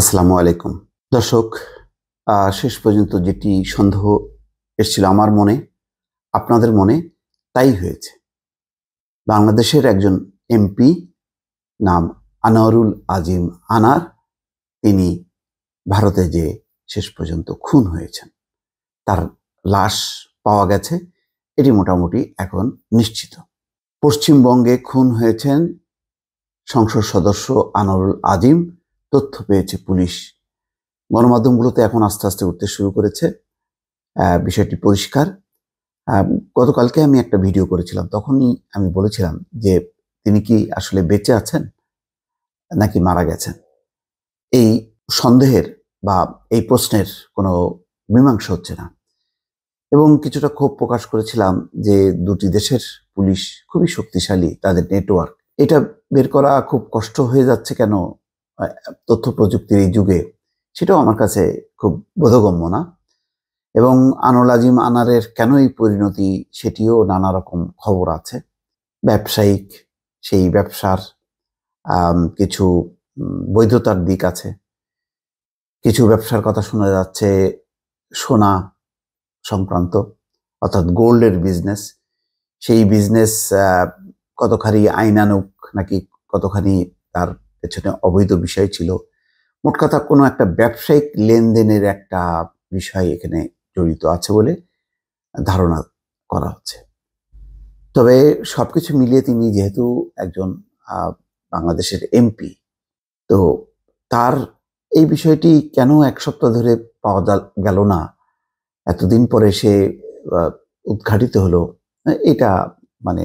আসসালামু আলাইকুম দর্শক শেষ পর্যন্ত যেটি সন্দেহ এসেছিল আমার মনে আপনাদের মনে তাই হয়েছে বাংলাদেশের একজন এমপি নাম আনোয়ারুল আজিম আনার তিনি ভারতে যে শেষ পর্যন্ত খুন হয়েছেন তার লাশ পাওয়া গেছে এটি মোটামুটি এখন নিশ্চিত পশ্চিমবঙ্গে খুন হয়েছেন সংসদ সদস্য আনোয়ারুল আজিম তথ্য পেয়েছে পুলিশ গণমাধ্যমগুলোতে এখন আস্তে আস্তে উঠতে শুরু করেছে বিষয়টি পরিষ্কার গতকালকে আমি একটা ভিডিও করেছিলাম তখনই আমি বলেছিলাম যে তিনি কি আসলে বেঁচে আছেন নাকি মারা গেছেন এই সন্দেহের বা এই প্রশ্নের কোনো মীমাংসা হচ্ছে না এবং কিছুটা ক্ষোভ প্রকাশ করেছিলাম যে দুটি দেশের পুলিশ খুবই শক্তিশালী তাদের নেটওয়ার্ক এটা বের করা খুব কষ্ট হয়ে যাচ্ছে কেন তথ্য প্রযুক্তির এই যুগে সেটাও আমার কাছে খুব বোধগম্য না এবং আনোল আজিম আনারের কেন এই পরিণতি সেটিও নানা রকম খবর আছে ব্যবসায়িক সেই ব্যবসার কিছু বৈধতার দিক আছে কিছু ব্যবসার কথা শোনা যাচ্ছে সোনা সংক্রান্ত অর্থাৎ গোল্ডের বিজনেস সেই বিজনেস কতখানি আইনানুক নাকি কতখানি তার পেছনে অবৈধ বিষয় ছিল মোট কথা কোনো একটা ব্যবসায়িক লেনদেনের একটা বিষয় এখানে জড়িত আছে বলে ধারণা করা হচ্ছে তবে সব কিছু মিলিয়ে তিনি যেহেতু একজন বাংলাদেশের এমপি তো তার এই বিষয়টি কেন এক সপ্তাহ ধরে পাওয়া গেল না এতদিন পরে সে উদ্ঘাটিত হলো এটা মানে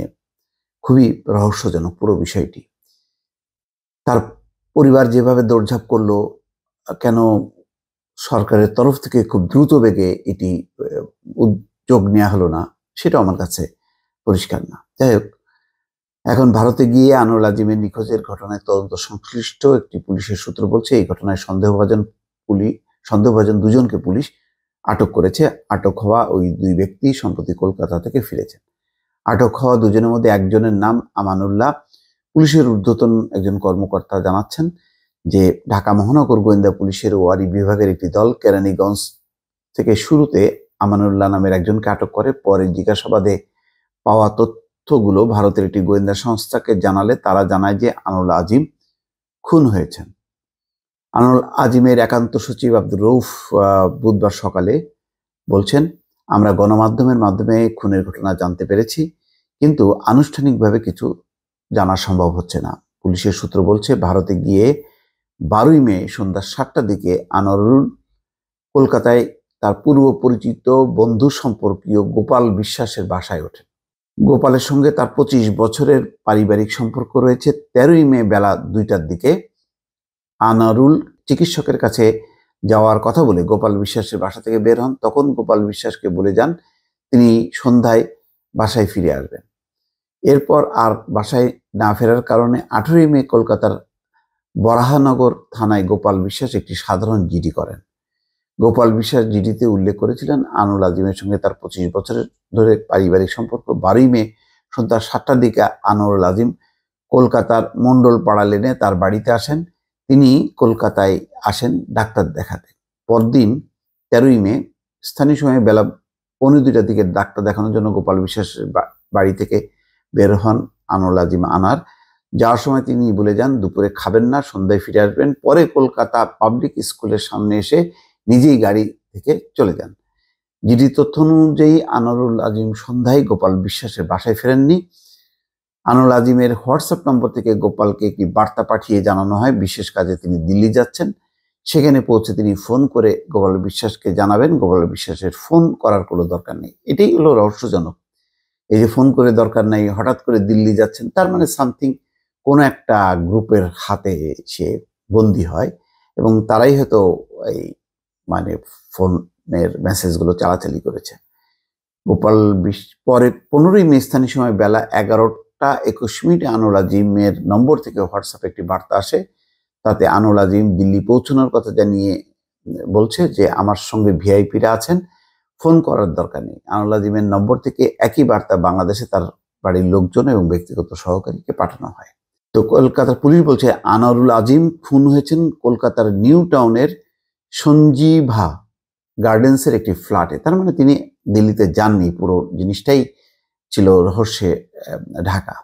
খুবই রহস্যজনক পুরো বিষয়টি তার পরিবার যেভাবে দৌড়ঝাঁপ করলো কেন সরকারের তরফ থেকে খুব দ্রুত বেগে এটি উদ্যোগ নেওয়া হলো না সেটা আমার কাছে পরিষ্কার না যাই হোক এখন ভারতে গিয়ে আনোয়ার আজিমের নিখোঁজের ঘটনায় তদন্ত সংশ্লিষ্ট একটি পুলিশের সূত্র বলছে এই ঘটনায় সন্দেহভাজন পুলিশ সন্দেহভাজন দুজনকে পুলিশ আটক করেছে আটক হওয়া ওই দুই ব্যক্তি সম্প্রতি কলকাতা থেকে ফিরেছেন আটক হওয়া দুজনের মধ্যে একজনের নাম আমানুল্লাহ পুলিশের ঊর্ধ্বতন একজন কর্মকর্তা জানাচ্ছেন যে ঢাকা মহানগর গোয়েন্দা পুলিশের ওয়ারি বিভাগের একটি দল কেরানীগঞ্জ থেকে শুরুতে আমানুল্লাহ নামের একজনকে আটক করে পরে জিজ্ঞাসাবাদে পাওয়া তথ্যগুলো ভারতের একটি গোয়েন্দা সংস্থাকে জানালে তারা জানায় যে আনুল আজিম খুন হয়েছেন আনুল আজিমের একান্ত সচিব আব্দুর রৌফ বুধবার সকালে বলছেন আমরা গণমাধ্যমের মাধ্যমে খুনের ঘটনা জানতে পেরেছি কিন্তু আনুষ্ঠানিকভাবে কিছু জানা সম্ভব হচ্ছে না পুলিশের সূত্র বলছে ভারতে গিয়ে বারোই মে সন্ধ্যা সাতটার দিকে আনোয়ারুল কলকাতায় তার পূর্ব পরিচিত বন্ধু সম্পর্কীয় গোপাল বিশ্বাসের বাসায় ওঠে গোপালের সঙ্গে তার পঁচিশ বছরের পারিবারিক সম্পর্ক রয়েছে তেরোই মে বেলা দুইটার দিকে আনারুল চিকিৎসকের কাছে যাওয়ার কথা বলে গোপাল বিশ্বাসের বাসা থেকে বের হন তখন গোপাল বিশ্বাসকে বলে যান তিনি সন্ধ্যায় বাসায় ফিরে আসবেন এরপর আর বাসায় না ফেরার কারণে আঠেরোই মে কলকাতার বরাহানগর থানায় গোপাল বিশ্বাস একটি সাধারণ জিডি করেন গোপাল বিশ্বাস জিডিতে উল্লেখ করেছিলেন আনুল আজিমের সঙ্গে তার পঁচিশ বছরের ধরে পারিবারিক সম্পর্ক বারোই মে সন্ধ্যা সাতটার দিকে আনোয়ারুল আজিম কলকাতার মণ্ডল পাড়া লেনে তার বাড়িতে আসেন তিনি কলকাতায় আসেন ডাক্তার দেখাতে পরদিন তেরোই মে স্থানীয় সময়ে বেলা পনেরো দুইটার দিকে ডাক্তার দেখানোর জন্য গোপাল বিশ্বাসের বাড়ি থেকে বের হন আনোল আজিম আনার যাওয়ার সময় তিনি বলে যান দুপুরে খাবেন না সন্ধ্যায় ফিরে আসবেন পরে কলকাতা পাবলিক স্কুলের সামনে এসে নিজেই গাড়ি থেকে চলে যান জিডি তথ্য অনুযায়ী আনোয়ারুল আজিম সন্ধ্যায় গোপাল বিশ্বাসের বাসায় ফেরেননি আনোয়ারুল আজিমের হোয়াটসঅ্যাপ নম্বর থেকে গোপালকে একটি বার্তা পাঠিয়ে জানানো হয় বিশেষ কাজে তিনি দিল্লি যাচ্ছেন সেখানে পৌঁছে তিনি ফোন করে গোপাল বিশ্বাসকে জানাবেন গোপাল বিশ্বাসের ফোন করার কোনো দরকার নেই এটাই হলো রহস্যজনক এই যে ফোন করে দরকার নাই হঠাৎ করে দিল্লি যাচ্ছেন তার মানে সামথিং কোনো একটা গ্রুপের হাতে সে বন্দি হয় এবং তারাই হয়তো এই মানে ফোনের মেসেজগুলো চালাচালি করেছে গোপাল বিশ পরে পনেরোই মে স্থানীয় সময় বেলা এগারোটা একুশ মিনিটে আনুল আজিমের নম্বর থেকে হোয়াটসঅ্যাপে একটি বার্তা আসে তাতে আনুল আজিম দিল্লি পৌঁছানোর কথা জানিয়ে বলছে যে আমার সঙ্গে ভিআইপিরা আছেন ফোন করার দরকার নেই জিমের নম্বর থেকে একই বার্তা বাংলাদেশে তার বাড়ির লোকজন এবং ব্যক্তিগত সহকারীকে পাঠানো হয় তো কলকাতার পুলিশ বলছে আনারুল আজিম খুন হয়েছেন কলকাতার নিউ টাউনের সঞ্জীভা গার্ডেন্সের একটি ফ্ল্যাটে তার মানে তিনি দিল্লিতে যাননি পুরো জিনিসটাই ছিল রহস্যে ঢাকা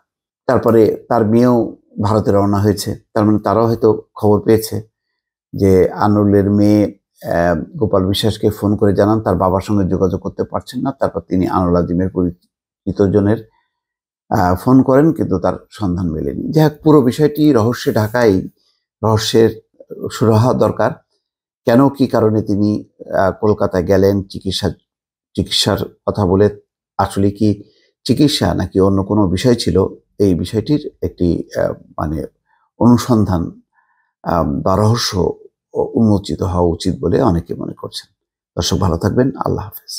তারপরে তার মেয়েও ভারতে রওনা হয়েছে তার মানে তারাও হয়তো খবর পেয়েছে যে আনুলের মেয়ে গোপাল বিশ্বাসকে ফোন করে জানান তার বাবার সঙ্গে যোগাযোগ করতে পারছেন না তারপর তিনি আনুল আজিমের পরিচিতজনের ফোন করেন কিন্তু তার সন্ধান মেলেনি যাই হোক পুরো বিষয়টি রহস্যে ঢাকাই রহস্যের সুরাহা দরকার কেন কি কারণে তিনি কলকাতায় গেলেন চিকিৎসা চিকিৎসার কথা বলে আসলে কি চিকিৎসা নাকি অন্য কোনো বিষয় ছিল এই বিষয়টির একটি মানে অনুসন্ধান বা রহস্য উন্মোচিত হওয়া উচিত বলে অনেকে মনে করছেন দর্শক ভালো থাকবেন আল্লাহ হাফেজ